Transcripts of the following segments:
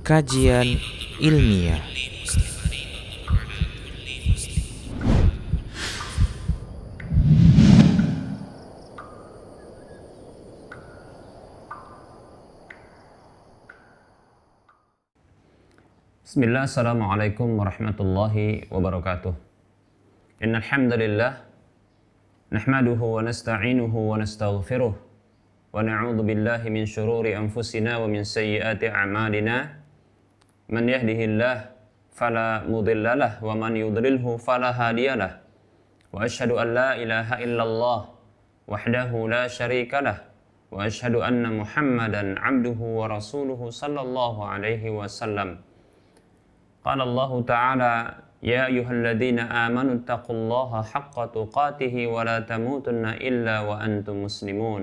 Kajian ilmiah Bismillah, Assalamualaikum warahmatullahi wabarakatuh. Innal hamdalillah nahmaduhu wa nasta'inuhu wa nastaghfiruh ونعوذ بالله من شرور أنفسنا ومن سيئات أعمالنا من يهده الله فلا مضل له ومن يضلله فلا هادي له وأشهد أن لا إله إلا الله وحده لا شريك له وأشهد أن محمدا عبده ورسوله صلى الله عليه وسلم قال الله تعالى يا أيها الذين آمنوا اتقوا الله حق تقاته ولا تموتن إلا وأنتم مسلمون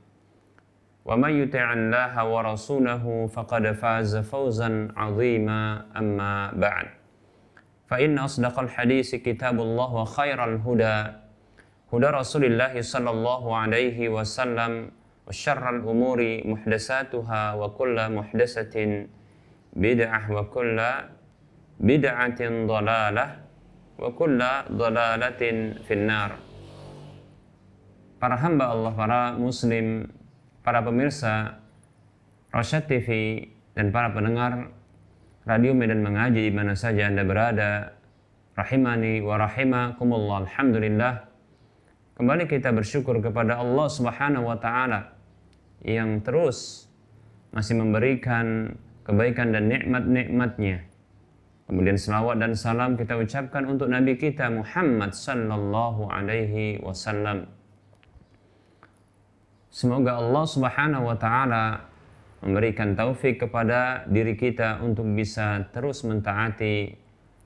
ومن يطع الله ورسوله فقد فاز فوزا عظيما أما بعد فإن أصدق الحديث كتاب الله وخير الهدى هدى رسول الله صلى الله عليه وسلم وشر الأمور محدثاتها وكل محدثة بدعة وكل بدعة ضلالة وكل ضلالة في النار Para hamba Allah, para muslim para pemirsa Rosyad TV dan para pendengar Radio Medan Mengaji di mana saja Anda berada. Rahimani wa rahimakumullah. Alhamdulillah. Kembali kita bersyukur kepada Allah Subhanahu wa taala yang terus masih memberikan kebaikan dan nikmat-nikmatnya. Kemudian selawat dan salam kita ucapkan untuk Nabi kita Muhammad sallallahu alaihi wasallam Semoga Allah Subhanahu wa taala memberikan taufik kepada diri kita untuk bisa terus mentaati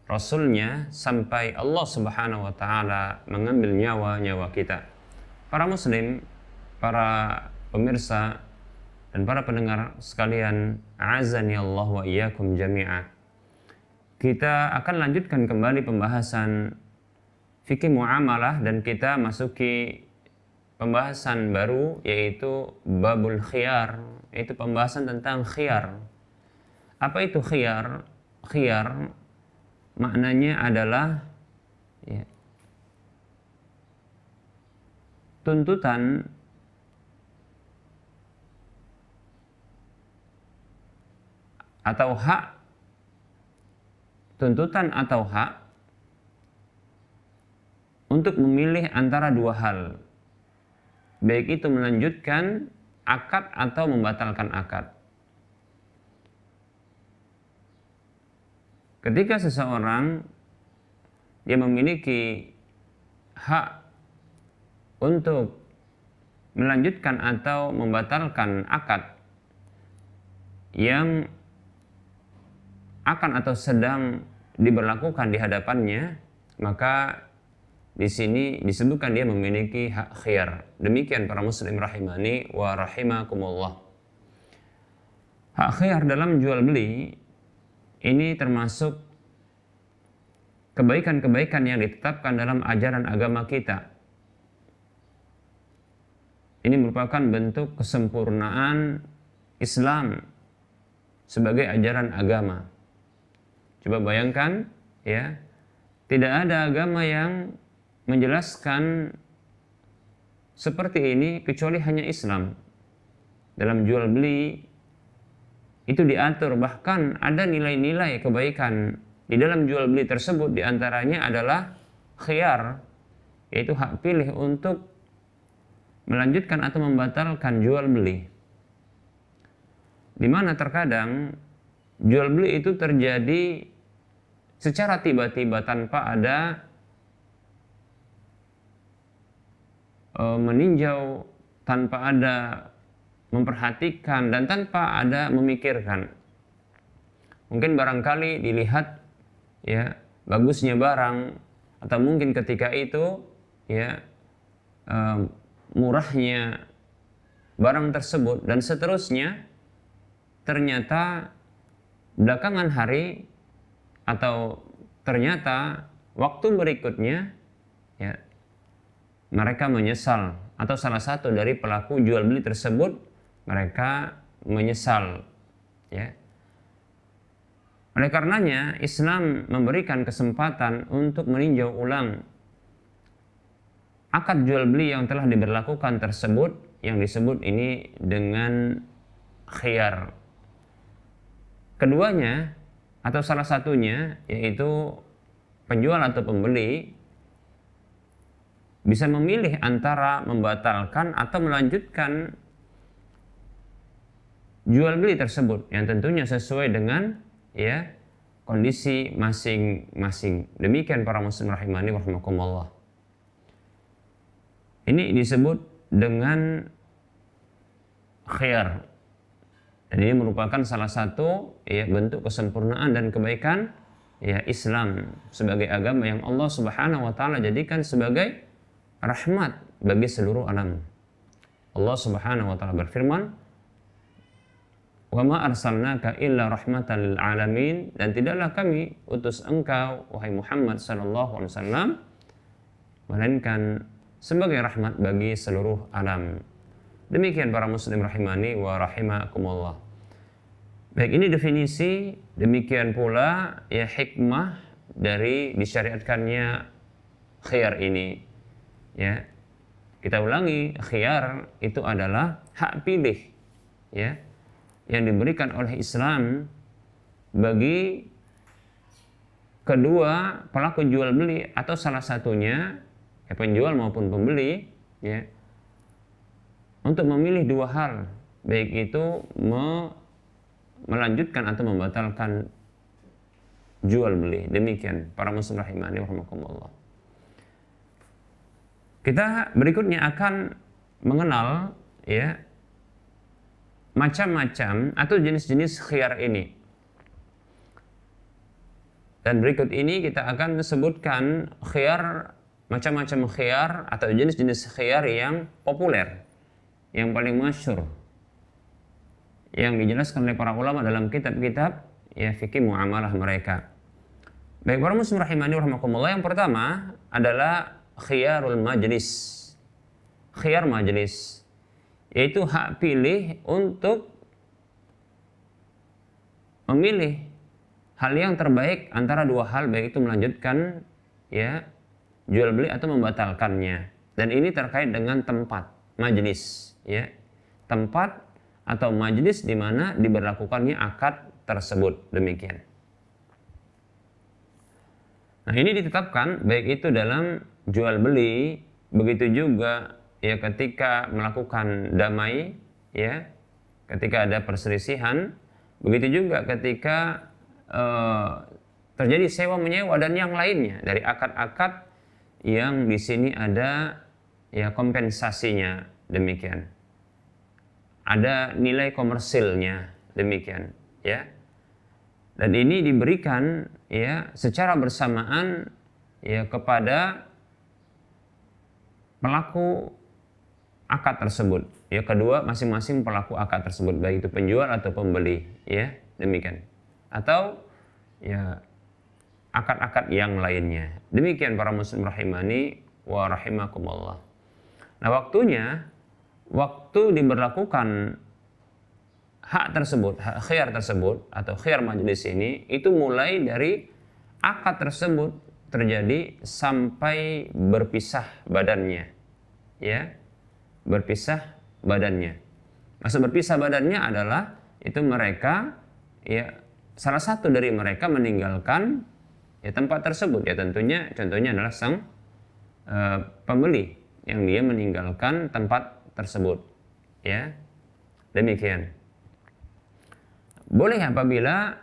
Rasulnya sampai Allah Subhanahu wa taala mengambil nyawa-nyawa kita. Para muslim, para pemirsa dan para pendengar sekalian, azani Allah wa iyyakum jami'a. Kita akan lanjutkan kembali pembahasan fikih muamalah dan kita masuki pembahasan baru yaitu babul khiyar, yaitu pembahasan tentang khiyar. Apa itu khiyar? Khiyar maknanya adalah ya, tuntutan atau hak tuntutan atau hak untuk memilih antara dua hal baik itu melanjutkan akad atau membatalkan akad. Ketika seseorang dia memiliki hak untuk melanjutkan atau membatalkan akad yang akan atau sedang diberlakukan di hadapannya, maka di sini disebutkan dia memiliki hak khiyar. Demikian para muslim rahimani wa rahimakumullah. Hak khiyar dalam jual beli ini termasuk kebaikan-kebaikan yang ditetapkan dalam ajaran agama kita. Ini merupakan bentuk kesempurnaan Islam sebagai ajaran agama. Coba bayangkan ya, tidak ada agama yang menjelaskan seperti ini kecuali hanya Islam. Dalam jual beli itu diatur bahkan ada nilai-nilai kebaikan di dalam jual beli tersebut diantaranya adalah khiyar yaitu hak pilih untuk melanjutkan atau membatalkan jual beli. Di mana terkadang jual beli itu terjadi secara tiba-tiba tanpa ada Eh, meninjau tanpa ada memperhatikan dan tanpa ada memikirkan. Mungkin barangkali dilihat ya bagusnya barang atau mungkin ketika itu ya murahnya barang tersebut dan seterusnya ternyata belakangan hari atau ternyata waktu berikutnya ya mereka menyesal atau salah satu dari pelaku jual beli tersebut mereka menyesal ya oleh karenanya Islam memberikan kesempatan untuk meninjau ulang akad jual beli yang telah diberlakukan tersebut yang disebut ini dengan khiyar keduanya atau salah satunya yaitu penjual atau pembeli bisa memilih antara membatalkan atau melanjutkan jual beli tersebut yang tentunya sesuai dengan ya kondisi masing-masing. Demikian para muslim rahimani warahmatullah. Ini disebut dengan khair Dan ini merupakan salah satu ya bentuk kesempurnaan dan kebaikan ya Islam sebagai agama yang Allah Subhanahu wa taala jadikan sebagai rahmat bagi seluruh alam. Allah Subhanahu wa taala berfirman, "Wa ma arsalnaka illa rahmatan lil alamin" dan tidaklah kami utus engkau wahai Muhammad sallallahu alaihi wasallam melainkan sebagai rahmat bagi seluruh alam. Demikian para muslim rahimani wa rahimakumullah. Baik, ini definisi, demikian pula ya hikmah dari disyariatkannya khair ini ya kita ulangi khiyar itu adalah hak pilih ya yang diberikan oleh Islam bagi kedua pelaku jual beli atau salah satunya ya penjual maupun pembeli ya untuk memilih dua hal baik itu me melanjutkan atau membatalkan jual beli demikian para muslim rahimani wabarakatuh. Kita berikutnya akan mengenal ya macam-macam atau jenis-jenis khiyar ini. Dan berikut ini kita akan sebutkan khiyar macam-macam khiyar atau jenis-jenis khiyar yang populer, yang paling masyur, yang dijelaskan oleh para ulama dalam kitab-kitab ya fikih muamalah mereka. Baik para muslim rahimani yang pertama adalah khiyarul majlis. Khiyar majlis yaitu hak pilih untuk memilih hal yang terbaik antara dua hal baik itu melanjutkan ya jual beli atau membatalkannya. Dan ini terkait dengan tempat majlis ya. Tempat atau majlis di mana diberlakukannya akad tersebut. Demikian. Nah, ini ditetapkan baik itu dalam jual beli, begitu juga ya ketika melakukan damai, ya ketika ada perselisihan, begitu juga ketika uh, terjadi sewa menyewa dan yang lainnya dari akad-akad yang di sini ada ya kompensasinya demikian. Ada nilai komersilnya demikian, ya. Dan ini diberikan ya secara bersamaan ya kepada pelaku akad tersebut. Ya, kedua masing-masing pelaku akad tersebut baik itu penjual atau pembeli, ya. Demikian. Atau ya akad-akad yang lainnya. Demikian para muslim rahimani wa rahimakumullah. Nah, waktunya waktu diberlakukan hak tersebut, hak tersebut atau khiyar majelis ini itu mulai dari akad tersebut terjadi sampai berpisah badannya ya berpisah badannya. Maksud berpisah badannya adalah itu mereka ya salah satu dari mereka meninggalkan ya tempat tersebut ya tentunya contohnya adalah sang e, pembeli yang dia meninggalkan tempat tersebut ya demikian boleh apabila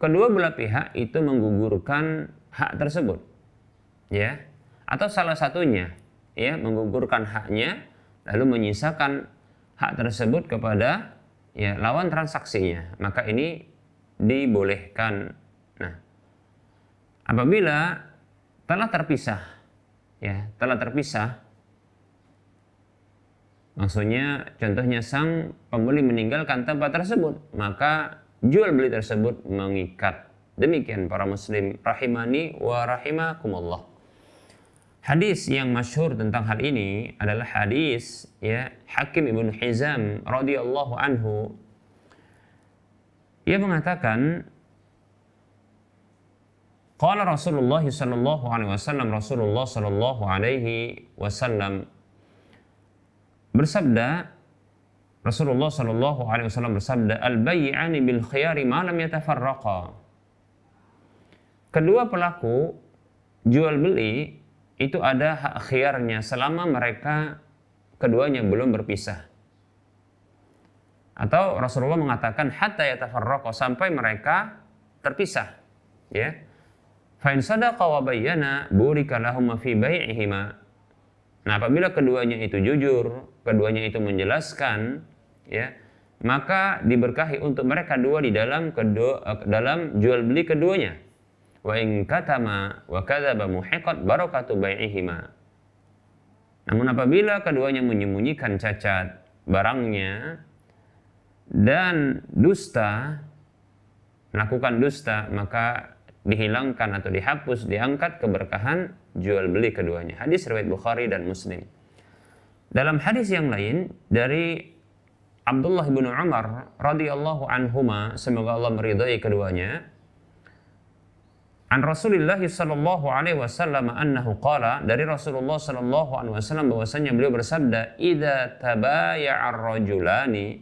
kedua belah pihak itu menggugurkan hak tersebut ya atau salah satunya ya menggugurkan haknya lalu menyisakan hak tersebut kepada ya lawan transaksinya maka ini dibolehkan nah apabila telah terpisah ya telah terpisah maksudnya contohnya sang pembeli meninggalkan tempat tersebut maka jual beli tersebut mengikat demikian para muslim rahimani wa rahimakumullah Hadis yang masyhur tentang hal ini adalah hadis ya Hakim Ibn Hizam radhiyallahu anhu. Ia mengatakan Qala Rasulullah sallallahu alaihi wasallam Rasulullah sallallahu alaihi wasallam bersabda Rasulullah sallallahu alaihi wasallam bersabda al-bay'ani bil khiyari ma lam yatafarraqa Kedua pelaku jual beli itu ada hak khiarnya selama mereka keduanya belum berpisah. Atau Rasulullah mengatakan hatta yatafarraqu sampai mereka terpisah, ya. Fa in sadaqa wa bayyana burika lahum fi bai'ihima. Nah, apabila keduanya itu jujur, keduanya itu menjelaskan, ya, maka diberkahi untuk mereka dua di dalam kedua, eh, dalam jual beli keduanya wa in katama wa kadzaba muhiqat barakatu bai'ihima. Namun apabila keduanya menyembunyikan cacat barangnya dan dusta melakukan dusta maka dihilangkan atau dihapus diangkat keberkahan jual beli keduanya. Hadis riwayat Bukhari dan Muslim. Dalam hadis yang lain dari Abdullah bin Umar radhiyallahu anhuma semoga Allah meridhai keduanya An Rasulullah sallallahu alaihi wasallam annahu qala dari Rasulullah sallallahu alaihi wasallam bahwasanya beliau bersabda idza tabaya'a rajulani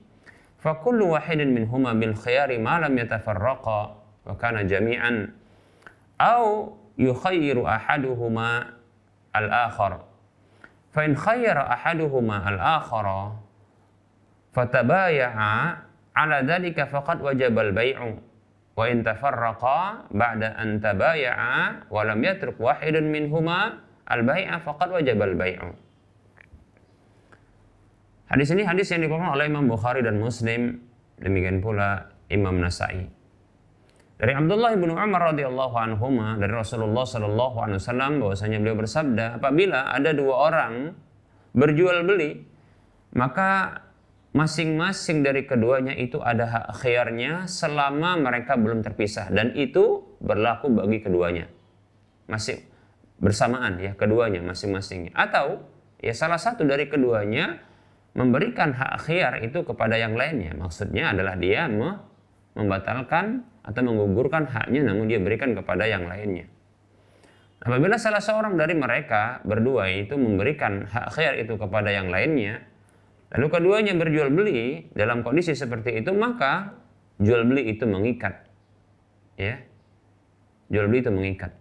fa kullu wahidin minhuma bil khiyari ma lam yatafarraqa wa kana jami'an aw yukhayyiru ahaduhuma al akhar fa in khayyara ahaduhuma al akhara fatabaya'a ala dhalika faqad wajaba al bai'u wa in tafarraqa ba'da an tabaya'a wa lam yatruk wahidun minhuma al-bai'a faqad wajaba al-bai'u. Hadis ini hadis yang dikeluarkan oleh Imam Bukhari dan Muslim, demikian pula Imam Nasai. Dari Abdullah bin Umar radhiyallahu anhuma dari Rasulullah sallallahu alaihi wasallam bahwasanya beliau bersabda, apabila ada dua orang berjual beli, maka masing-masing dari keduanya itu ada hak khiyarnya selama mereka belum terpisah dan itu berlaku bagi keduanya masih bersamaan ya keduanya masing masing atau ya salah satu dari keduanya memberikan hak khiyar itu kepada yang lainnya maksudnya adalah dia membatalkan atau menggugurkan haknya namun dia berikan kepada yang lainnya apabila salah seorang dari mereka berdua itu memberikan hak khiyar itu kepada yang lainnya Lalu keduanya berjual beli dalam kondisi seperti itu maka jual beli itu mengikat. Ya. Jual beli itu mengikat.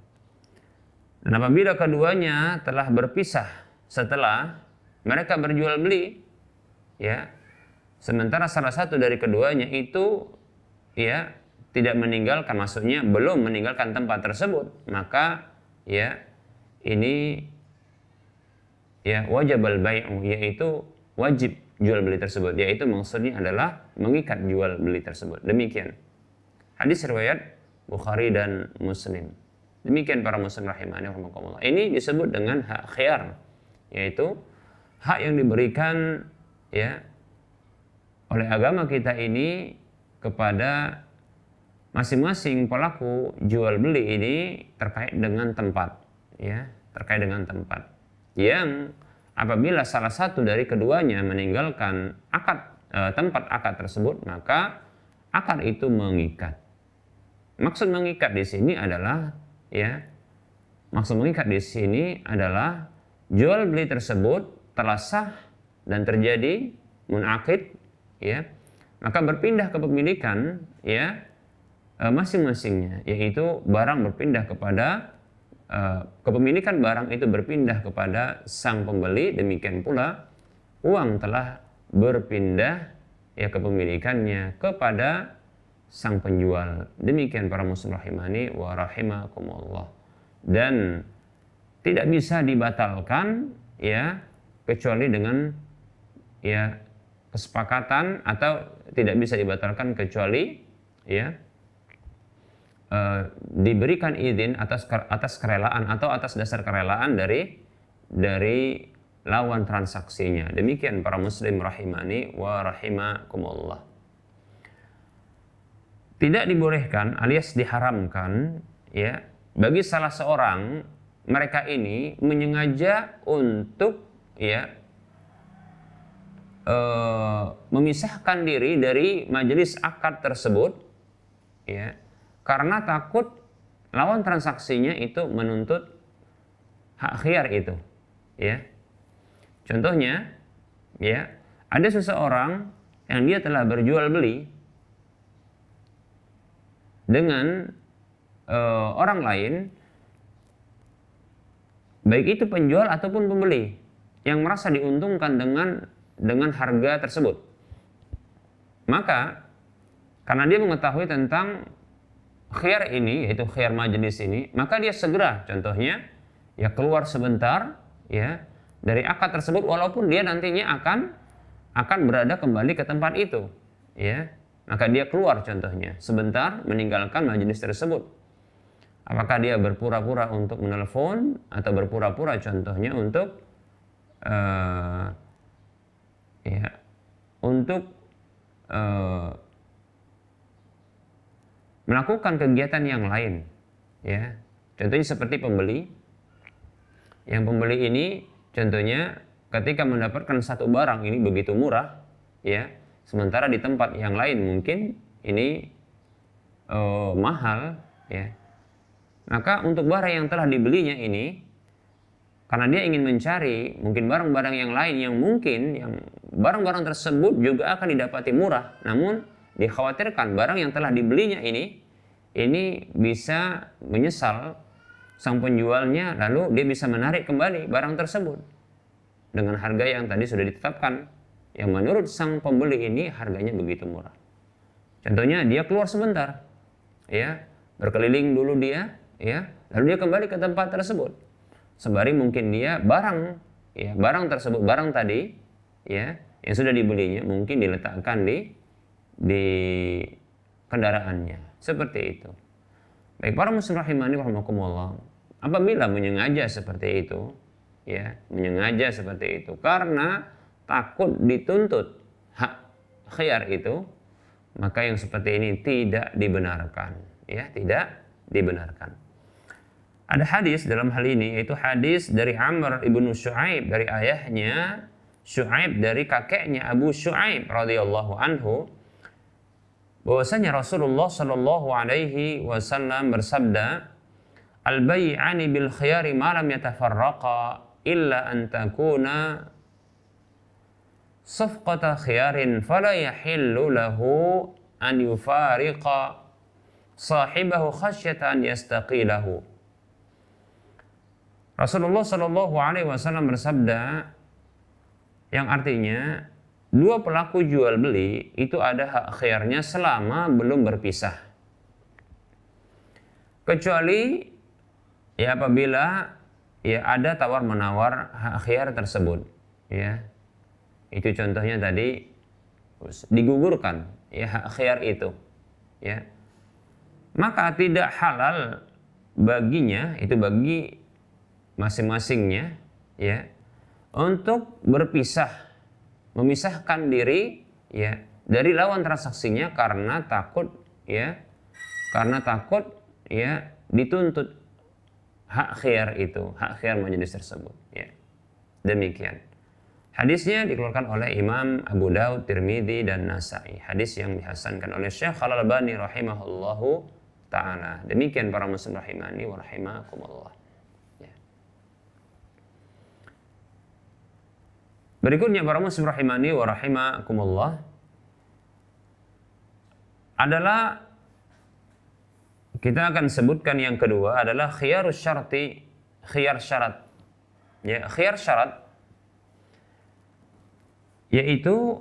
Dan apabila keduanya telah berpisah setelah mereka berjual beli ya. Sementara salah satu dari keduanya itu ya tidak meninggalkan maksudnya belum meninggalkan tempat tersebut, maka ya ini ya wajib al yaitu wajib jual beli tersebut yaitu maksudnya adalah mengikat jual beli tersebut demikian hadis riwayat Bukhari dan Muslim demikian para muslim rahimahnya rahimakumullah ini disebut dengan hak khiyar yaitu hak yang diberikan ya oleh agama kita ini kepada masing-masing pelaku jual beli ini terkait dengan tempat ya terkait dengan tempat yang Apabila salah satu dari keduanya meninggalkan akad e, tempat akad tersebut, maka akad itu mengikat. Maksud mengikat di sini adalah ya maksud mengikat di sini adalah jual beli tersebut telah sah dan terjadi munakid ya maka berpindah kepemilikan, ya e, masing-masingnya yaitu barang berpindah kepada Eh, kepemilikan barang itu berpindah kepada sang pembeli, demikian pula uang telah berpindah ya kepemilikannya kepada sang penjual. Demikian para muslim rahimani wa rahimakumullah. Dan tidak bisa dibatalkan ya kecuali dengan ya kesepakatan atau tidak bisa dibatalkan kecuali ya Eh, diberikan izin atas atas kerelaan atau atas dasar kerelaan dari dari lawan transaksinya. Demikian para muslim rahimani wa rahimakumullah. Tidak dibolehkan alias diharamkan ya bagi salah seorang mereka ini menyengaja untuk ya e, memisahkan diri dari majelis akad tersebut ya karena takut lawan transaksinya itu menuntut hak khiar itu. Ya. Contohnya, ya, ada seseorang yang dia telah berjual beli dengan uh, orang lain baik itu penjual ataupun pembeli yang merasa diuntungkan dengan dengan harga tersebut. Maka karena dia mengetahui tentang khair ini yaitu khair majelis ini maka dia segera contohnya ya keluar sebentar ya dari akad tersebut walaupun dia nantinya akan akan berada kembali ke tempat itu ya maka dia keluar contohnya sebentar meninggalkan majelis tersebut apakah dia berpura-pura untuk menelpon atau berpura-pura contohnya untuk uh, ya untuk uh, melakukan kegiatan yang lain ya contohnya seperti pembeli yang pembeli ini contohnya ketika mendapatkan satu barang ini begitu murah ya sementara di tempat yang lain mungkin ini eh, mahal ya maka untuk barang yang telah dibelinya ini karena dia ingin mencari mungkin barang-barang yang lain yang mungkin yang barang-barang tersebut juga akan didapati murah namun dikhawatirkan barang yang telah dibelinya ini ini bisa menyesal sang penjualnya lalu dia bisa menarik kembali barang tersebut dengan harga yang tadi sudah ditetapkan yang menurut sang pembeli ini harganya begitu murah. Contohnya dia keluar sebentar ya, berkeliling dulu dia ya, lalu dia kembali ke tempat tersebut. Sembari mungkin dia barang ya, barang tersebut barang tadi ya, yang sudah dibelinya mungkin diletakkan di di kendaraannya seperti itu. Baik para muslim rahimani rahimakumullah. Apabila menyengaja seperti itu, ya, menyengaja seperti itu karena takut dituntut hak khiyar itu, maka yang seperti ini tidak dibenarkan, ya, tidak dibenarkan. Ada hadis dalam hal ini yaitu hadis dari Amr ibnu Shu'aib dari ayahnya Shu'aib dari kakeknya Abu Shu'aib radhiyallahu anhu bahwasanya Rasulullah Shallallahu Alaihi Wasallam bersabda, al bay'ani bil khiyari malam yatafarraqa illa an takuna safqata khiyarin fala yahillu lahu an yufariqa sahibahu خشية أن يستقيله Rasulullah Shallallahu Alaihi Wasallam bersabda yang artinya Dua pelaku jual beli itu ada hak khairnya selama belum berpisah. Kecuali ya apabila ya ada tawar menawar hak khair tersebut ya. Itu contohnya tadi digugurkan ya hak khair itu ya. Maka tidak halal baginya itu bagi masing-masingnya ya untuk berpisah memisahkan diri ya dari lawan transaksinya karena takut ya karena takut ya dituntut hak khir itu hak khir majelis tersebut ya demikian hadisnya dikeluarkan oleh Imam Abu Daud Tirmidzi dan Nasai hadis yang dihasankan oleh Syekh Al Albani rahimahullahu taala demikian para muslim rahimani wa rahimakumullah Berikutnya para muslim rahimani wa rahimakumullah adalah kita akan sebutkan yang kedua adalah khiyar syarti khiyar syarat. Ya, khiyar syarat yaitu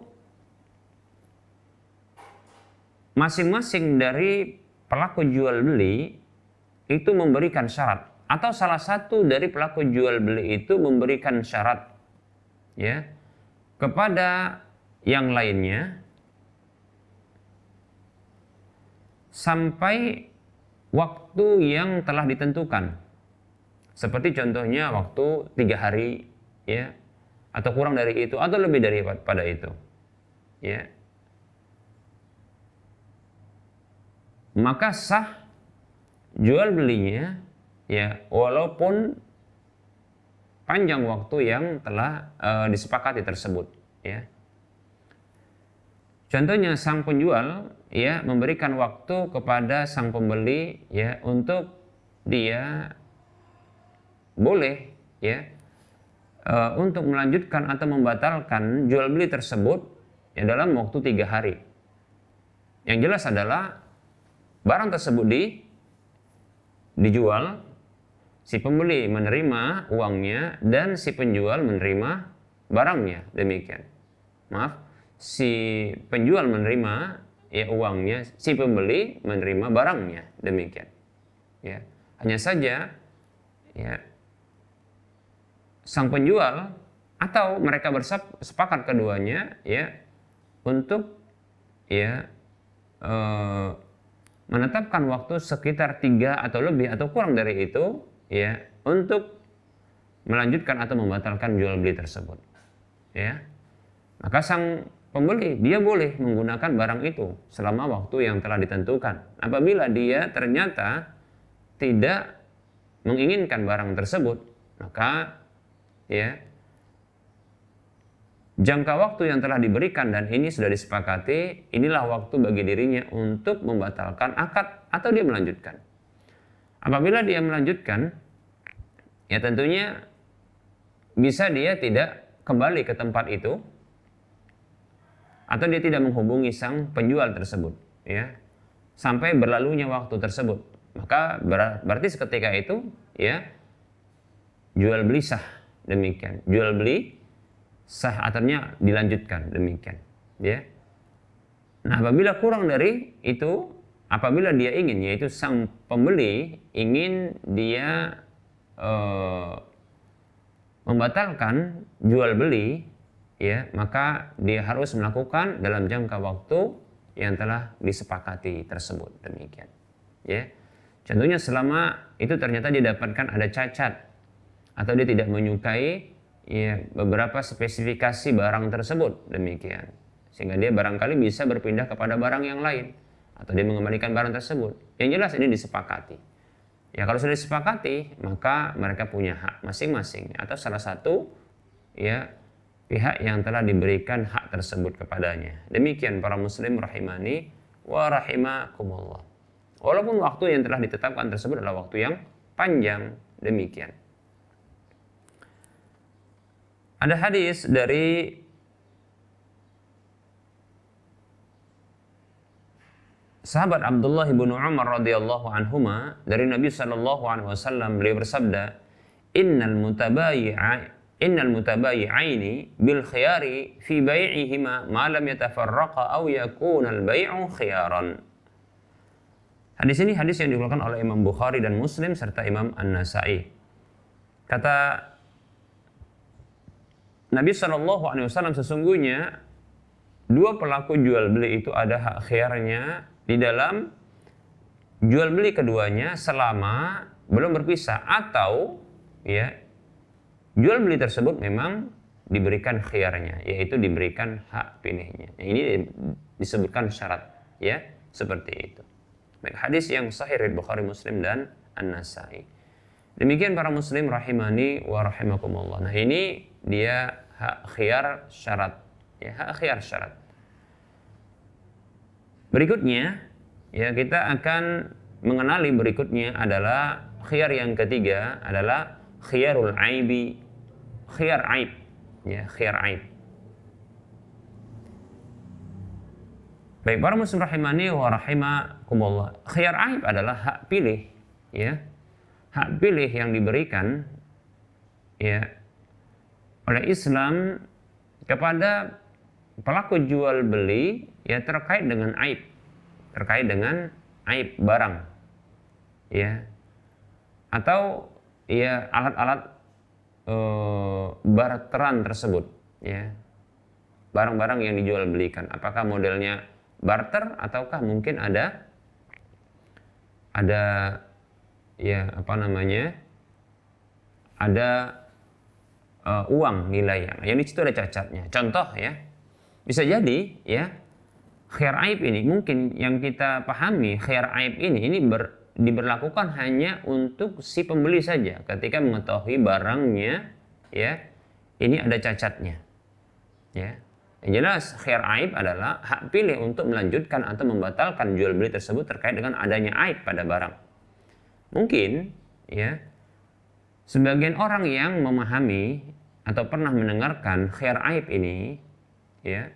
masing-masing dari pelaku jual beli itu memberikan syarat atau salah satu dari pelaku jual beli itu memberikan syarat ya kepada yang lainnya sampai waktu yang telah ditentukan. Seperti contohnya waktu tiga hari ya atau kurang dari itu atau lebih dari pada itu. Ya. Maka sah jual belinya ya walaupun panjang waktu yang telah uh, disepakati tersebut ya contohnya sang penjual ya memberikan waktu kepada sang pembeli ya untuk dia boleh ya uh, untuk melanjutkan atau membatalkan jual beli tersebut ya dalam waktu tiga hari yang jelas adalah barang tersebut di dijual si pembeli menerima uangnya dan si penjual menerima barangnya demikian maaf si penjual menerima ya uangnya si pembeli menerima barangnya demikian ya hanya saja ya sang penjual atau mereka bersepakat keduanya ya untuk ya e, menetapkan waktu sekitar tiga atau lebih atau kurang dari itu ya untuk melanjutkan atau membatalkan jual beli tersebut. Ya. Maka sang pembeli dia boleh menggunakan barang itu selama waktu yang telah ditentukan. Apabila dia ternyata tidak menginginkan barang tersebut, maka ya jangka waktu yang telah diberikan dan ini sudah disepakati, inilah waktu bagi dirinya untuk membatalkan akad atau dia melanjutkan. Apabila dia melanjutkan, ya tentunya bisa dia tidak kembali ke tempat itu atau dia tidak menghubungi sang penjual tersebut, ya. Sampai berlalunya waktu tersebut. Maka berarti seketika itu, ya, jual beli sah demikian. Jual beli sah aturnya dilanjutkan demikian, ya. Nah, apabila kurang dari itu, apabila dia ingin yaitu sang pembeli ingin dia uh, membatalkan jual beli ya maka dia harus melakukan dalam jangka waktu yang telah disepakati tersebut demikian ya contohnya selama itu ternyata didapatkan ada cacat atau dia tidak menyukai ya beberapa spesifikasi barang tersebut demikian sehingga dia barangkali bisa berpindah kepada barang yang lain atau dia mengembalikan barang tersebut. Yang jelas ini disepakati. Ya kalau sudah disepakati, maka mereka punya hak masing-masing atau salah satu ya pihak yang telah diberikan hak tersebut kepadanya. Demikian para muslim rahimani wa rahimakumullah. Walaupun waktu yang telah ditetapkan tersebut adalah waktu yang panjang, demikian. Ada hadis dari sahabat Abdullah bin Umar radhiyallahu anhuma dari Nabi Shallallahu alaihi wasallam beliau bersabda, "Innal mutabayi'a innal mutabayi'aini bil khiyari fi bai'ihima ma lam yatafarraqa aw yakuna al bai'u khiyaran." Hadis ini hadis yang dikeluarkan oleh Imam Bukhari dan Muslim serta Imam An-Nasa'i. Kata Nabi Shallallahu alaihi wasallam sesungguhnya dua pelaku jual beli itu ada hak khiyarnya di dalam jual beli keduanya selama belum berpisah atau ya jual beli tersebut memang diberikan khiyarnya yaitu diberikan hak pilihnya. Nah, ini disebutkan syarat ya seperti itu. Baik, hadis yang sahih dari Bukhari Muslim dan An-Nasai. Demikian para muslim rahimani wa rahimakumullah. Nah, ini dia hak khiyar syarat ya hak khiyar syarat. Berikutnya, ya kita akan mengenali berikutnya adalah khiyar yang ketiga adalah khiyarul aibi, khiyar aib, ya khiyar aib. Baik, para muslim rahimani wa rahimakumullah. Khiyar aib adalah hak pilih, ya. Hak pilih yang diberikan ya oleh Islam kepada pelaku jual beli ya terkait dengan aib terkait dengan aib barang ya atau ya alat-alat e, eh, barteran tersebut ya barang-barang yang dijual belikan apakah modelnya barter ataukah mungkin ada ada ya apa namanya ada uh, uang nilai yang, yang di situ ada cacatnya contoh ya bisa jadi ya khair aib ini mungkin yang kita pahami khair aib ini ini ber, diberlakukan hanya untuk si pembeli saja ketika mengetahui barangnya ya ini ada cacatnya. Ya. Yang jelas khair aib adalah hak pilih untuk melanjutkan atau membatalkan jual beli tersebut terkait dengan adanya aib pada barang. Mungkin ya sebagian orang yang memahami atau pernah mendengarkan khair aib ini ya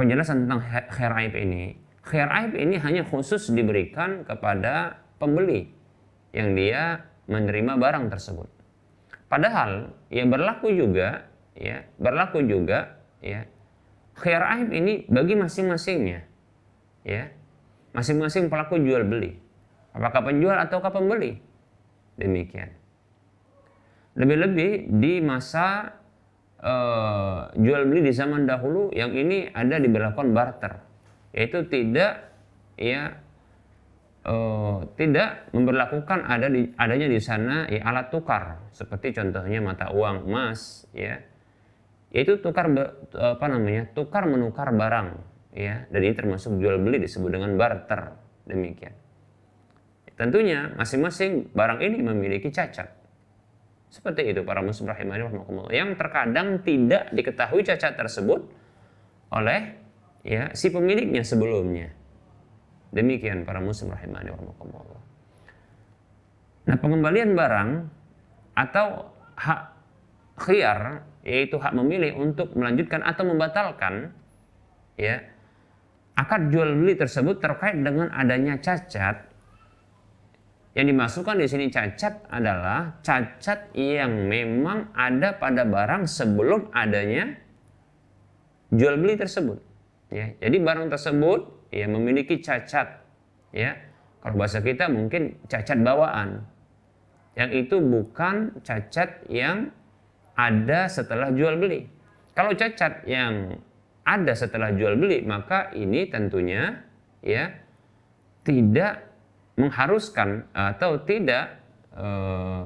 penjelasan tentang khair aib ini. Khair aib ini hanya khusus diberikan kepada pembeli yang dia menerima barang tersebut. Padahal yang berlaku juga ya, berlaku juga ya. Khair aib ini bagi masing-masingnya. Ya. Masing-masing pelaku jual beli. Apakah penjual ataukah pembeli? Demikian. Lebih-lebih di masa Eh, jual beli di zaman dahulu yang ini ada diberlakukan barter yaitu tidak ya uh, tidak memperlakukan ada di, adanya di sana ya, alat tukar seperti contohnya mata uang emas ya yaitu tukar apa namanya tukar menukar barang ya dan ini termasuk jual beli disebut dengan barter demikian tentunya masing-masing barang ini memiliki cacat seperti itu para muslim rahimahni Yang terkadang tidak diketahui cacat tersebut oleh ya si pemiliknya sebelumnya. Demikian para muslim rahimahni Nah, pengembalian barang atau hak khiyar yaitu hak memilih untuk melanjutkan atau membatalkan ya akad jual beli tersebut terkait dengan adanya cacat yang dimasukkan di sini cacat adalah cacat yang memang ada pada barang sebelum adanya jual beli tersebut. Ya, jadi barang tersebut ya memiliki cacat. Ya, kalau bahasa kita mungkin cacat bawaan. Yang itu bukan cacat yang ada setelah jual beli. Kalau cacat yang ada setelah jual beli, maka ini tentunya ya tidak mengharuskan atau tidak uh,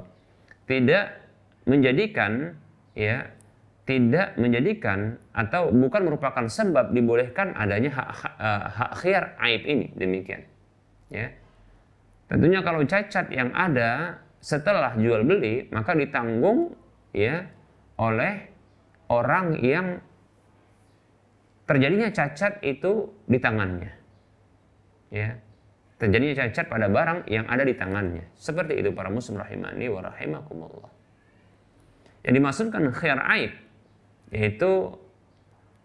tidak menjadikan ya tidak menjadikan atau bukan merupakan sebab dibolehkan adanya hak, hak, eh, hak khiyar aib ini demikian ya tentunya kalau cacat yang ada setelah jual beli maka ditanggung ya oleh orang yang terjadinya cacat itu di tangannya ya Terjadinya cacat pada barang yang ada di tangannya. Seperti itu para muslim rahimani wa rahimakumullah. Yang dimaksudkan khair aib, yaitu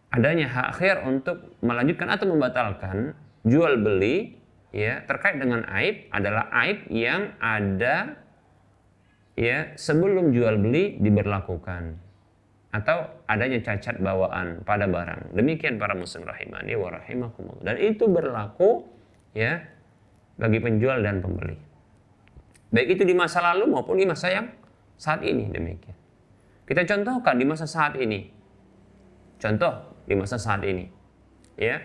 adanya hak khair untuk melanjutkan atau membatalkan jual beli ya terkait dengan aib adalah aib yang ada ya sebelum jual beli diberlakukan atau adanya cacat bawaan pada barang. Demikian para muslim rahimani wa rahimakumullah. Dan itu berlaku ya bagi penjual dan pembeli. Baik itu di masa lalu maupun di masa yang saat ini demikian. Kita contohkan di masa saat ini. Contoh di masa saat ini. Ya.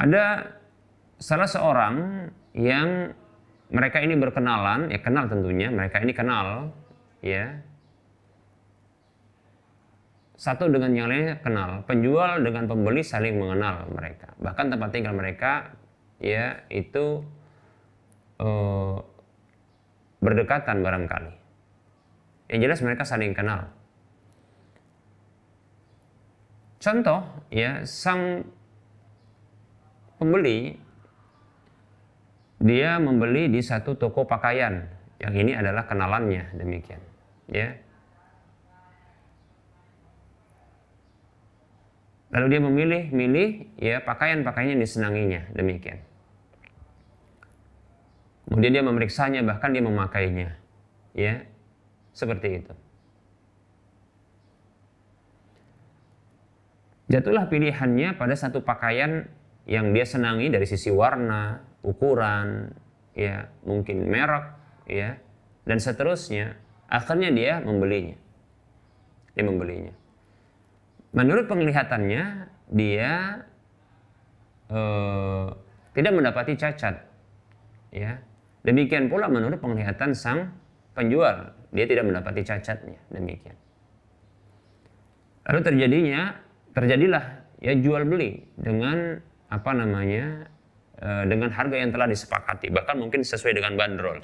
Ada salah seorang yang mereka ini berkenalan, ya kenal tentunya, mereka ini kenal, ya. Satu dengan yang lainnya kenal, penjual dengan pembeli saling mengenal mereka. Bahkan tempat tinggal mereka ya itu uh, berdekatan barangkali. Yang jelas mereka saling kenal. Contoh ya sang pembeli dia membeli di satu toko pakaian yang ini adalah kenalannya demikian ya lalu dia memilih milih ya pakaian pakaian yang disenanginya demikian Kemudian dia memeriksanya, bahkan dia memakainya. Ya, seperti itu. Jatuhlah pilihannya pada satu pakaian yang dia senangi dari sisi warna, ukuran, ya, mungkin merek, ya, dan seterusnya. Akhirnya dia membelinya. Dia membelinya. Menurut penglihatannya, dia eh, tidak mendapati cacat, ya, Demikian pula menurut penglihatan sang penjual, dia tidak mendapati cacatnya. Demikian. Lalu terjadinya terjadilah ya jual beli dengan apa namanya eh, dengan harga yang telah disepakati bahkan mungkin sesuai dengan bandrol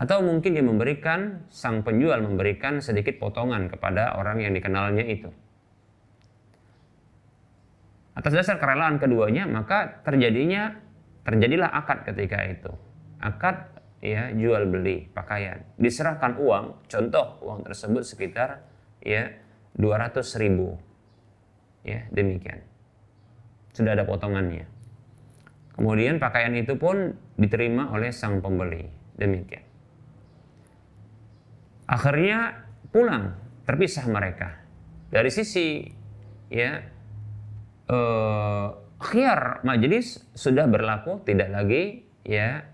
atau mungkin dia memberikan sang penjual memberikan sedikit potongan kepada orang yang dikenalnya itu atas dasar kerelaan keduanya maka terjadinya terjadilah akad ketika itu akad ya jual beli pakaian diserahkan uang contoh uang tersebut sekitar ya 200 ribu ya demikian sudah ada potongannya kemudian pakaian itu pun diterima oleh sang pembeli demikian akhirnya pulang terpisah mereka dari sisi ya eh, khiar majelis sudah berlaku tidak lagi ya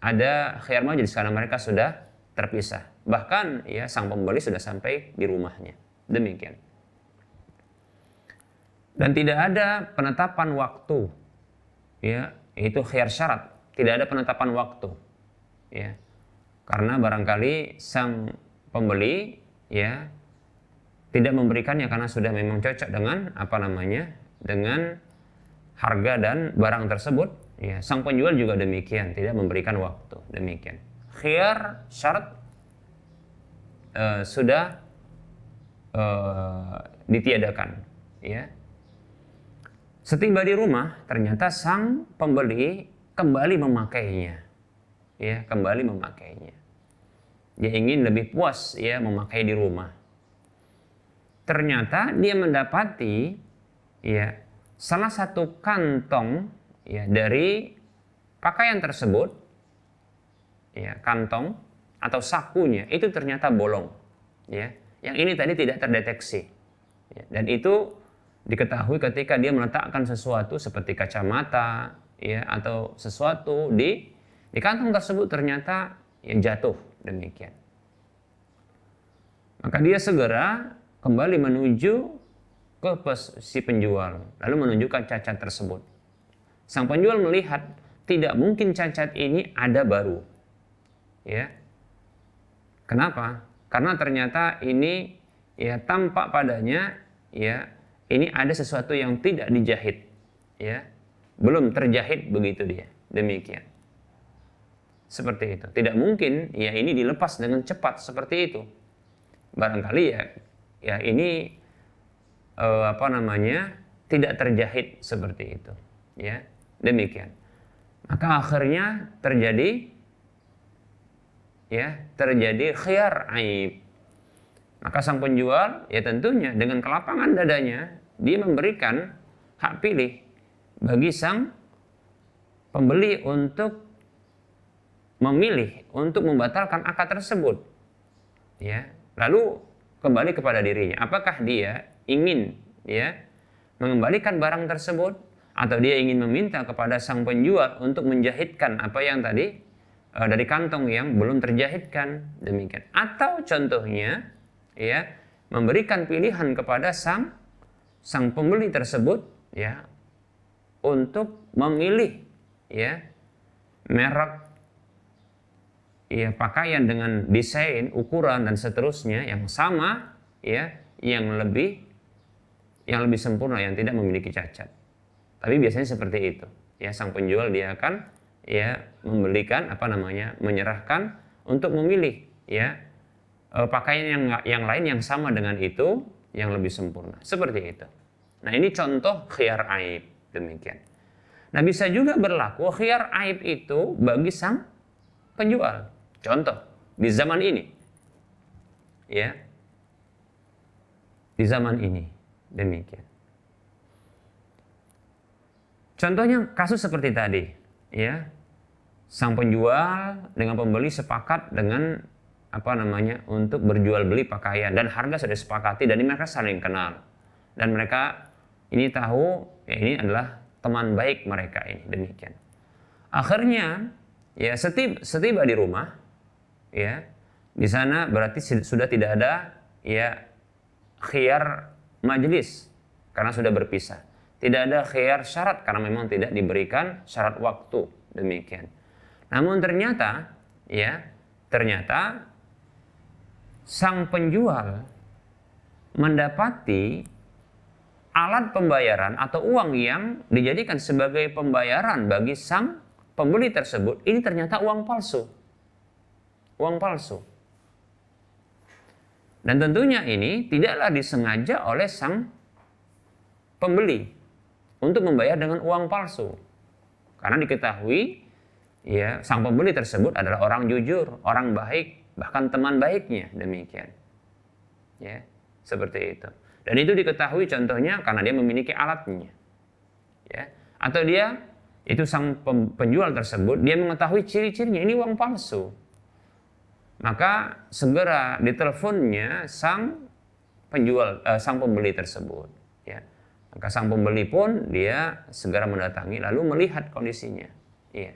ada khiyar majlis sekarang mereka sudah terpisah. Bahkan ya sang pembeli sudah sampai di rumahnya. Demikian. Dan tidak ada penetapan waktu. Ya, itu khair syarat. Tidak ada penetapan waktu. Ya. Karena barangkali sang pembeli ya tidak memberikannya karena sudah memang cocok dengan apa namanya? dengan harga dan barang tersebut Ya, sang penjual juga demikian, tidak memberikan waktu. Demikian. Khiar syarat uh, sudah uh, ditiadakan, ya. Setiba di rumah, ternyata sang pembeli kembali memakainya. Ya, kembali memakainya. Dia ingin lebih puas ya memakai di rumah. Ternyata dia mendapati ya salah satu kantong ya dari pakaian tersebut ya kantong atau sakunya itu ternyata bolong ya yang ini tadi tidak terdeteksi ya, dan itu diketahui ketika dia meletakkan sesuatu seperti kacamata ya atau sesuatu di di kantong tersebut ternyata ya, jatuh demikian maka dia segera kembali menuju ke si penjual lalu menunjukkan cacat tersebut Sang penjual melihat tidak mungkin cacat ini ada baru. Ya. Kenapa? Karena ternyata ini ya tampak padanya ya ini ada sesuatu yang tidak dijahit ya belum terjahit begitu dia demikian seperti itu tidak mungkin ya ini dilepas dengan cepat seperti itu barangkali ya ya ini eh, apa namanya tidak terjahit seperti itu ya Demikian. Maka akhirnya terjadi ya, terjadi khiyar aib. Maka sang penjual ya tentunya dengan kelapangan dadanya dia memberikan hak pilih bagi sang pembeli untuk memilih untuk membatalkan akad tersebut. Ya, lalu kembali kepada dirinya. Apakah dia ingin ya mengembalikan barang tersebut atau dia ingin meminta kepada sang penjual untuk menjahitkan apa yang tadi uh, dari kantong yang belum terjahitkan demikian atau contohnya ya memberikan pilihan kepada sang sang pembeli tersebut ya untuk memilih ya merek ya pakaian dengan desain ukuran dan seterusnya yang sama ya yang lebih yang lebih sempurna yang tidak memiliki cacat tapi biasanya seperti itu. Ya, sang penjual dia akan ya membelikan apa namanya? menyerahkan untuk memilih ya eh, pakaian yang yang lain yang sama dengan itu yang lebih sempurna. Seperti itu. Nah, ini contoh khiyar aib demikian. Nah, bisa juga berlaku khiyar aib itu bagi sang penjual. Contoh di zaman ini. Ya. Di zaman ini demikian. Contohnya kasus seperti tadi, ya. Sang penjual dengan pembeli sepakat dengan apa namanya untuk berjual beli pakaian dan harga sudah sepakati dan mereka saling kenal dan mereka ini tahu ya ini adalah teman baik mereka ini demikian akhirnya ya setib setiba di rumah ya di sana berarti sudah tidak ada ya khiar majelis karena sudah berpisah tidak ada khiyar syarat karena memang tidak diberikan syarat waktu demikian. Namun ternyata ya, ternyata sang penjual mendapati alat pembayaran atau uang yang dijadikan sebagai pembayaran bagi sang pembeli tersebut ini ternyata uang palsu. Uang palsu. Dan tentunya ini tidaklah disengaja oleh sang pembeli untuk membayar dengan uang palsu. Karena diketahui ya sang pembeli tersebut adalah orang jujur, orang baik, bahkan teman baiknya demikian. Ya, seperti itu. Dan itu diketahui contohnya karena dia memiliki alatnya. Ya, atau dia itu sang penjual tersebut dia mengetahui ciri-cirinya ini uang palsu. Maka segera diteleponnya sang penjual eh, sang pembeli tersebut maka sang pembeli pun dia segera mendatangi lalu melihat kondisinya. Iya.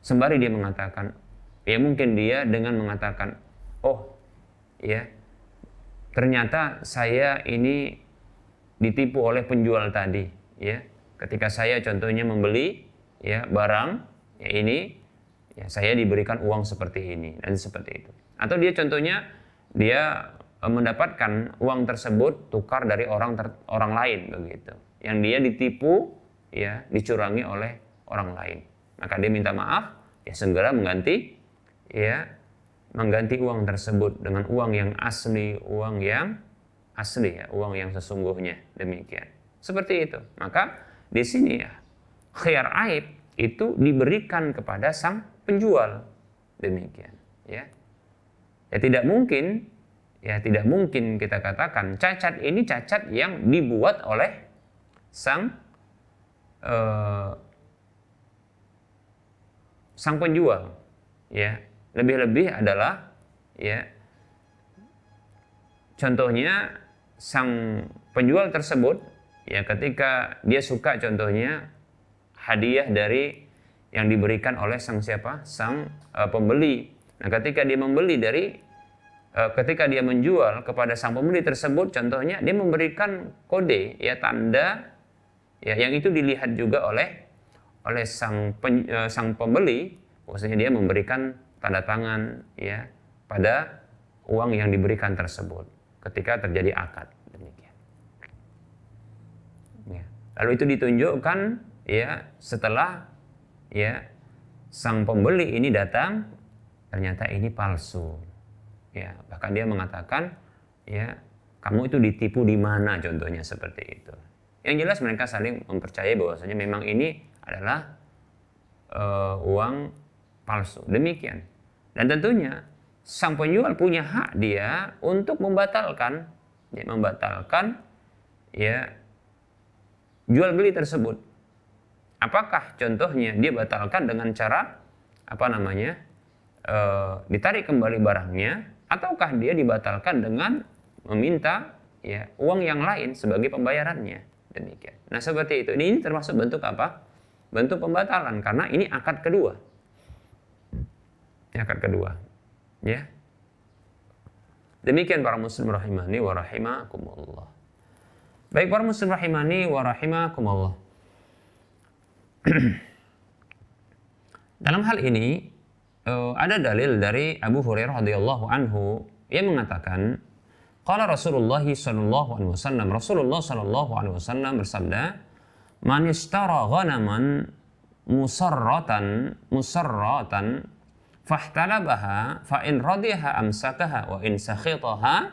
Sembari dia mengatakan, ya mungkin dia dengan mengatakan, oh ya ternyata saya ini ditipu oleh penjual tadi ya ketika saya contohnya membeli ya barang ya ini ya saya diberikan uang seperti ini dan seperti itu atau dia contohnya dia Eh, mendapatkan uang tersebut tukar dari orang ter, orang lain begitu yang dia ditipu ya dicurangi oleh orang lain maka dia minta maaf ya segera mengganti ya mengganti uang tersebut dengan uang yang asli uang yang asli ya uang yang sesungguhnya demikian seperti itu maka di sini ya khair aib itu diberikan kepada sang penjual demikian ya ya tidak mungkin ya tidak mungkin kita katakan cacat ini cacat yang dibuat oleh sang eh, sang penjual ya lebih-lebih adalah ya contohnya sang penjual tersebut ya ketika dia suka contohnya hadiah dari yang diberikan oleh sang siapa sang uh, pembeli nah ketika dia membeli dari Eh, ketika dia menjual kepada sang pembeli tersebut contohnya dia memberikan kode ya tanda ya yang itu dilihat juga oleh oleh sang pen, uh, sang pembeli maksudnya dia memberikan tanda tangan ya pada uang yang diberikan tersebut ketika terjadi akad demikian ya. lalu itu ditunjukkan ya setelah ya sang pembeli ini datang ternyata ini palsu ya bahkan dia mengatakan ya kamu itu ditipu di mana contohnya seperti itu yang jelas mereka saling mempercayai bahwasanya memang ini adalah uh, uang palsu demikian dan tentunya sang penjual punya hak dia untuk membatalkan ya, membatalkan ya jual beli tersebut apakah contohnya dia batalkan dengan cara apa namanya uh, ditarik kembali barangnya ataukah dia dibatalkan dengan meminta ya uang yang lain sebagai pembayarannya demikian. Nah seperti itu. Ini, ini termasuk bentuk apa? Bentuk pembatalan karena ini akad kedua. Ini akad kedua. Ya. Demikian para muslim rahimani wa rahimakumullah. Baik para muslim rahimani wa rahimakumullah. Dalam hal ini uh, ada dalil dari Abu Hurairah radhiyallahu anhu yang mengatakan Qala Rasulullah sallallahu alaihi wasallam Rasulullah sallallahu alaihi wasallam bersabda Man ishtara ghanaman musarratan musarratan fahtalabaha fa in radiha amsakaha wa in sakhitaha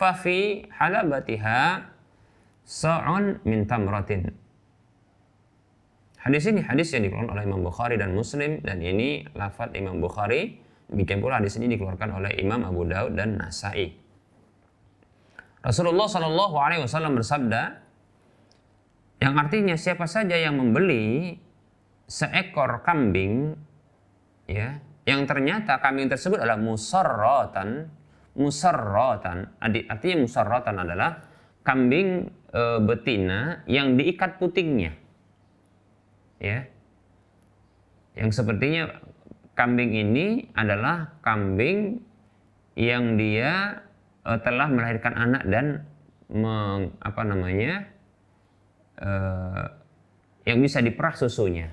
fa fi halabatiha sa'un min tamratin Hadis ini hadis yang dikeluarkan oleh Imam Bukhari dan Muslim dan ini lafat Imam Bukhari. Demikian pula hadis ini dikeluarkan oleh Imam Abu Daud dan Nasai. Rasulullah Shallallahu Alaihi Wasallam bersabda, yang artinya siapa saja yang membeli seekor kambing, ya, yang ternyata kambing tersebut adalah musarratan, musarratan, artinya musarratan adalah kambing e, betina yang diikat putingnya ya. Yang sepertinya kambing ini adalah kambing yang dia uh, telah melahirkan anak dan meng, apa namanya uh, yang bisa diperah susunya.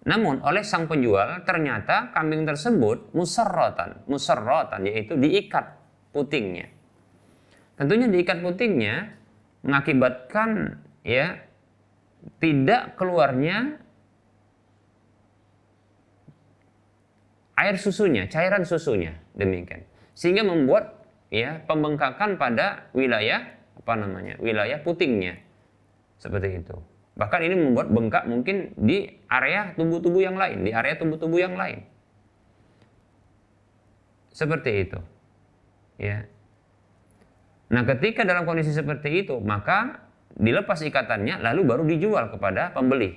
Namun oleh sang penjual ternyata kambing tersebut musarrotan, musarrotan yaitu diikat putingnya. Tentunya diikat putingnya mengakibatkan ya tidak keluarnya air susunya, cairan susunya demikian. Sehingga membuat ya pembengkakan pada wilayah apa namanya? wilayah putingnya. Seperti itu. Bahkan ini membuat bengkak mungkin di area tubuh-tubuh yang lain, di area tubuh-tubuh yang lain. Seperti itu. Ya. Nah, ketika dalam kondisi seperti itu, maka dilepas ikatannya lalu baru dijual kepada pembeli.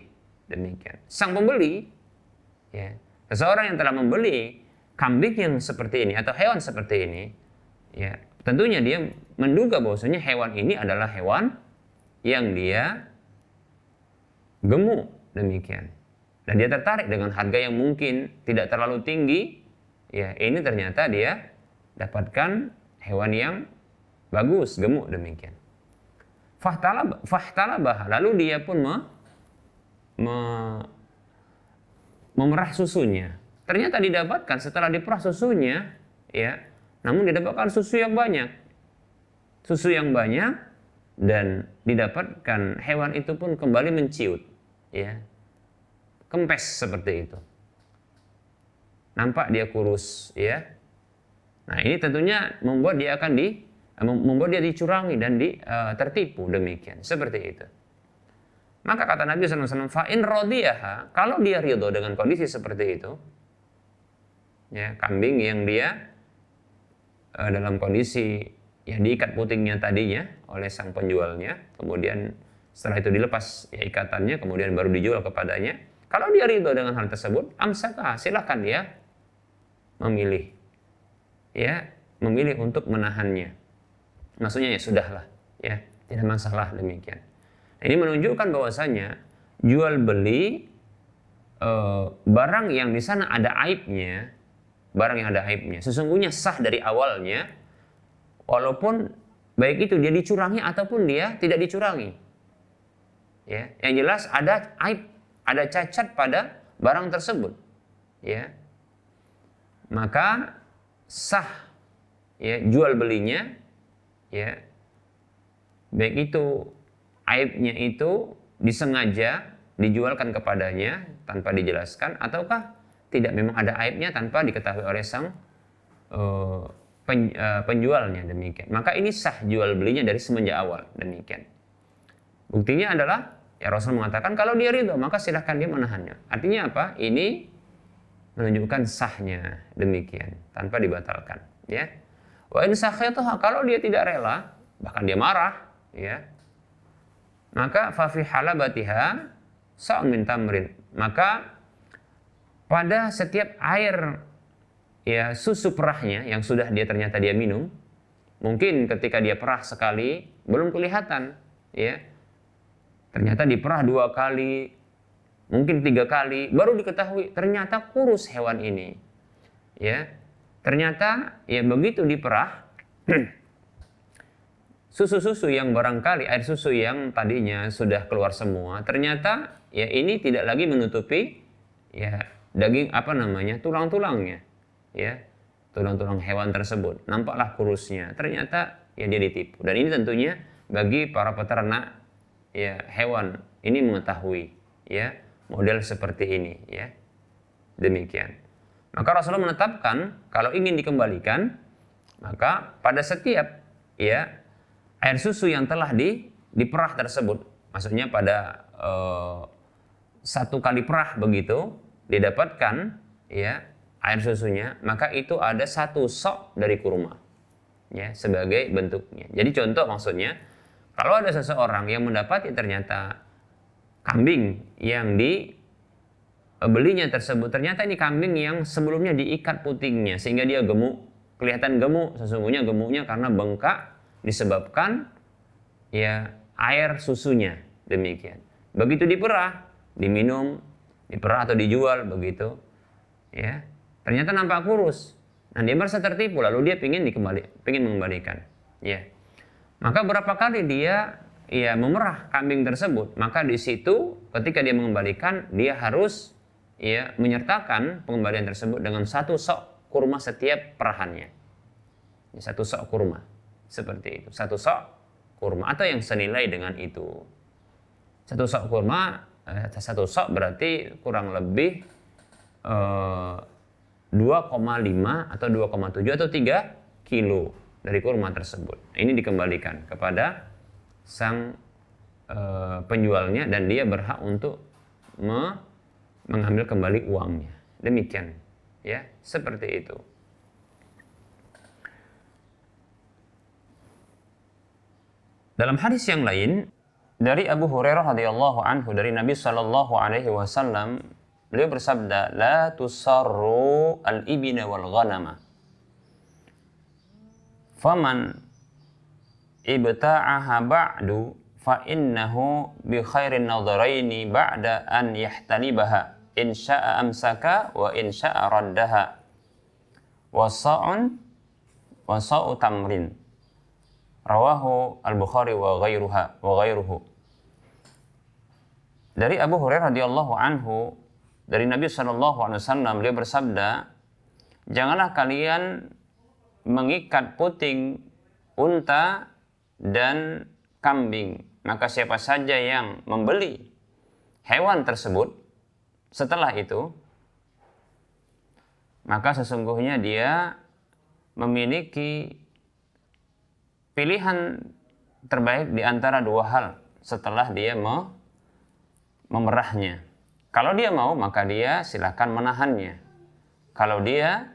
Demikian. Sang pembeli ya, seseorang yang telah membeli kambing yang seperti ini atau hewan seperti ini ya, tentunya dia menduga bahwasanya hewan ini adalah hewan yang dia gemuk demikian. Dan dia tertarik dengan harga yang mungkin tidak terlalu tinggi. Ya, ini ternyata dia dapatkan hewan yang bagus, gemuk demikian bah, Lalu dia pun me, me, memerah susunya. Ternyata didapatkan setelah diperah susunya, ya. Namun didapatkan susu yang banyak. Susu yang banyak dan didapatkan hewan itu pun kembali menciut, ya. Kempes seperti itu. Nampak dia kurus, ya. Nah, ini tentunya membuat dia akan di membuat dia dicurangi dan di, eh, tertipu demikian seperti itu maka kata Nabi SAW fa'in rodiyaha kalau dia ridho dengan kondisi seperti itu ya kambing yang dia eh, dalam kondisi yang diikat putingnya tadinya oleh sang penjualnya kemudian setelah itu dilepas ya ikatannya kemudian baru dijual kepadanya kalau dia ridho dengan hal tersebut amsaka silahkan dia memilih ya memilih untuk menahannya maksudnya ya sudahlah ya tidak masalah demikian nah, ini menunjukkan bahwasanya jual beli e, barang yang di sana ada aibnya barang yang ada aibnya sesungguhnya sah dari awalnya walaupun baik itu dia dicurangi ataupun dia tidak dicurangi ya yang jelas ada aib ada cacat pada barang tersebut ya maka sah ya jual belinya ya baik itu aibnya itu disengaja dijualkan kepadanya tanpa dijelaskan ataukah tidak memang ada aibnya tanpa diketahui oleh sang uh, pen, uh, penjualnya demikian maka ini sah jual belinya dari semenjak awal demikian buktinya adalah ya Rasul mengatakan kalau dia ridho maka silahkan dia menahannya artinya apa ini menunjukkan sahnya demikian tanpa dibatalkan ya Wa in kalau dia tidak rela, bahkan dia marah, ya. Maka fa fi halabatiha minta tamrin. Maka pada setiap air ya susu perahnya yang sudah dia ternyata dia minum, mungkin ketika dia perah sekali belum kelihatan, ya. Ternyata diperah dua kali, mungkin tiga kali, baru diketahui ternyata kurus hewan ini. Ya, Ternyata ya begitu diperah susu-susu yang barangkali air susu yang tadinya sudah keluar semua ternyata ya ini tidak lagi menutupi ya daging apa namanya tulang-tulangnya ya tulang-tulang hewan tersebut nampaklah kurusnya ternyata ya dia ditipu dan ini tentunya bagi para peternak ya hewan ini mengetahui ya model seperti ini ya demikian maka Rasulullah menetapkan kalau ingin dikembalikan, maka pada setiap ya air susu yang telah di diperah tersebut, maksudnya pada eh, satu kali perah begitu didapatkan ya air susunya, maka itu ada satu sok dari kurma ya sebagai bentuknya. Jadi contoh maksudnya kalau ada seseorang yang mendapati ternyata kambing yang di Eh, belinya tersebut. Ternyata ini kambing yang sebelumnya diikat putingnya sehingga dia gemuk, kelihatan gemuk. Sesungguhnya gemuknya karena bengkak disebabkan ya air susunya demikian. Begitu diperah, diminum, diperah atau dijual begitu. Ya, ternyata nampak kurus. Nah dia merasa tertipu lalu dia ingin dikembali, ingin mengembalikan. Ya, maka berapa kali dia ya memerah kambing tersebut, maka di situ ketika dia mengembalikan dia harus ya menyertakan pengembalian tersebut dengan satu sok kurma setiap perahannya. Satu sok kurma seperti itu. Satu sok kurma atau yang senilai dengan itu. Satu sok kurma eh, satu sok berarti kurang lebih eh, 2,5 atau 2,7 atau 3 kilo dari kurma tersebut. Ini dikembalikan kepada sang eh, penjualnya dan dia berhak untuk me, mengambil kembali uangnya. Demikian, ya, seperti itu. Dalam hadis yang lain dari Abu Hurairah radhiyallahu anhu dari Nabi sallallahu alaihi wasallam beliau bersabda la tusarru al ibna wal ghanama faman ibta'aha ba'du fa innahu bi khairin nadharaini ba'da an yahtalibaha insya'a amsaka wa insya'a raddaha wa sa'u tamrin rawahu al-Bukhari wa ghairuha wa ghairuhu dari Abu Hurairah radhiyallahu anhu dari Nabi Shallallahu alaihi wasallam beliau bersabda janganlah kalian mengikat puting unta dan kambing maka siapa saja yang membeli hewan tersebut setelah itu, maka sesungguhnya dia memiliki pilihan terbaik di antara dua hal setelah dia mau memerahnya. Kalau dia mau, maka dia silakan menahannya. Kalau dia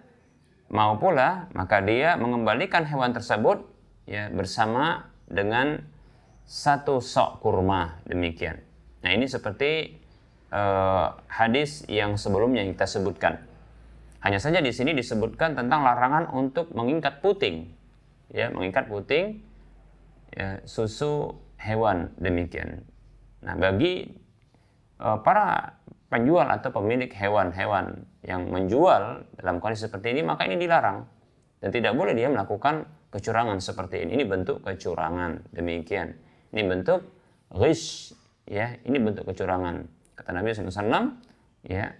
mau pula, maka dia mengembalikan hewan tersebut ya bersama dengan satu sok kurma demikian. Nah, ini seperti uh, hadis yang sebelumnya yang kita sebutkan. Hanya saja di sini disebutkan tentang larangan untuk mengikat puting, ya mengikat puting ya, susu hewan demikian. Nah bagi uh, para penjual atau pemilik hewan-hewan yang menjual dalam kondisi seperti ini maka ini dilarang dan tidak boleh dia melakukan kecurangan seperti ini. Ini bentuk kecurangan demikian. Ini bentuk ghish ya, ini bentuk kecurangan. Kata Nabi SAW, ya,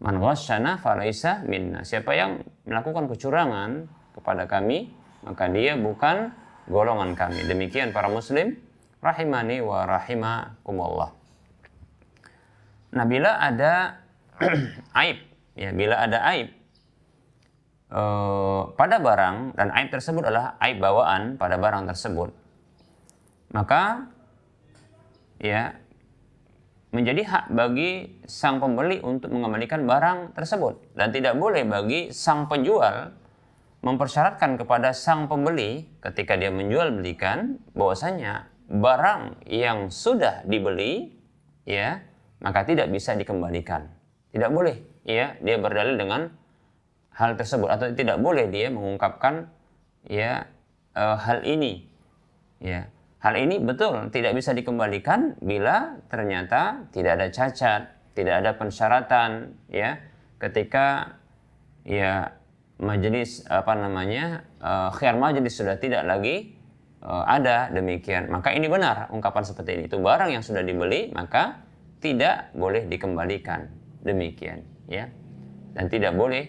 Man ghasyana falaisa minna. Siapa yang melakukan kecurangan kepada kami, maka dia bukan golongan kami. Demikian para muslim, rahimani wa rahimakumullah. Nah, bila ada aib, ya bila ada aib eh, pada barang dan aib tersebut adalah aib bawaan pada barang tersebut, maka ya menjadi hak bagi sang pembeli untuk mengembalikan barang tersebut dan tidak boleh bagi sang penjual mempersyaratkan kepada sang pembeli ketika dia menjual belikan bahwasanya barang yang sudah dibeli ya maka tidak bisa dikembalikan tidak boleh ya dia berdalil dengan hal tersebut atau tidak boleh dia mengungkapkan ya uh, hal ini ya Hal ini betul tidak bisa dikembalikan bila ternyata tidak ada cacat, tidak ada persyaratan ya ketika ya majelis apa namanya uh, eh, khair majelis sudah tidak lagi uh, ada demikian. Maka ini benar ungkapan seperti ini. Itu barang yang sudah dibeli maka tidak boleh dikembalikan demikian ya. Dan tidak boleh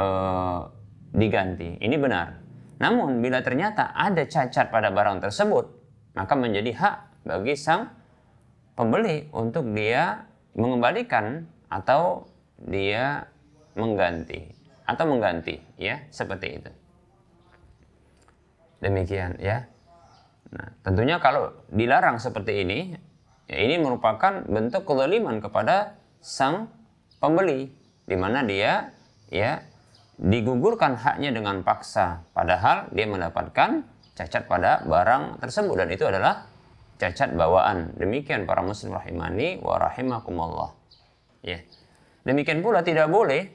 uh, diganti. Ini benar. Namun bila ternyata ada cacat pada barang tersebut maka menjadi hak bagi sang pembeli untuk dia mengembalikan atau dia mengganti atau mengganti ya seperti itu demikian ya nah tentunya kalau dilarang seperti ini ya ini merupakan bentuk kezaliman kepada sang pembeli di mana dia ya digugurkan haknya dengan paksa padahal dia mendapatkan cacat pada barang tersebut dan itu adalah cacat bawaan. Demikian para muslim rahimani wa rahimakumullah. Ya. Demikian pula tidak boleh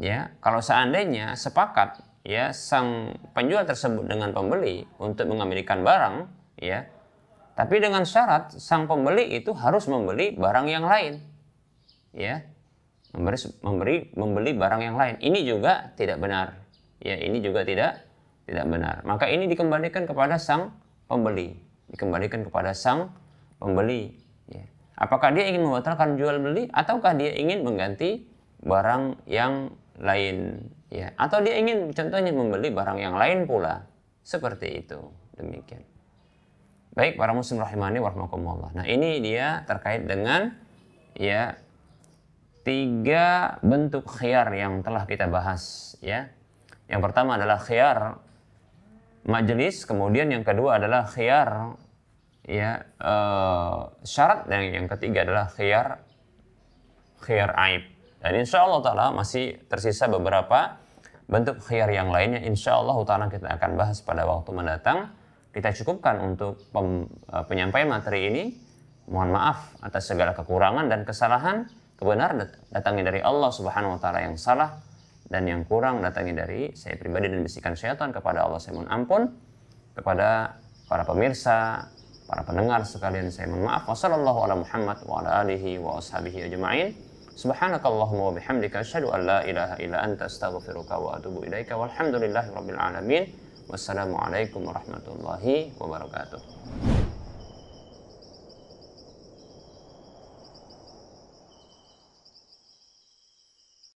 ya kalau seandainya sepakat ya sang penjual tersebut dengan pembeli untuk mengambilkan barang ya tapi dengan syarat sang pembeli itu harus membeli barang yang lain ya memberi memberi membeli barang yang lain ini juga tidak benar ya ini juga tidak tidak benar. Maka ini dikembalikan kepada sang pembeli, dikembalikan kepada sang pembeli. Ya. Apakah dia ingin membatalkan jual beli, ataukah dia ingin mengganti barang yang lain, ya, atau dia ingin contohnya membeli barang yang lain pula, seperti itu. Demikian. Baik, para muslim rahimani warahmatullahi Nah, ini dia terkait dengan ya tiga bentuk khiyar yang telah kita bahas ya. Yang pertama adalah khiyar majelis kemudian yang kedua adalah khiyar ya uh, syarat yang yang ketiga adalah khiyar khiyar aib dan insya Allah taala masih tersisa beberapa bentuk khiyar yang lainnya insya Allah taala kita akan bahas pada waktu mendatang kita cukupkan untuk pem, uh, penyampaian materi ini mohon maaf atas segala kekurangan dan kesalahan kebenaran datangnya dari Allah Subhanahu wa taala yang salah dan yang kurang datangnya dari saya pribadi dan bisikan syaitan kepada Allah saya mohon ampun kepada para pemirsa para pendengar sekalian saya mohon maaf wassalamualaikum warahmatullahi wabarakatuh wa ala alihi wa ashabihi ajma'in subhanakallahumma wa bihamdika asyhadu an la ilaha illa anta astaghfiruka wa atubu ilaika walhamdulillahi rabbil alamin wassalamualaikum warahmatullahi wabarakatuh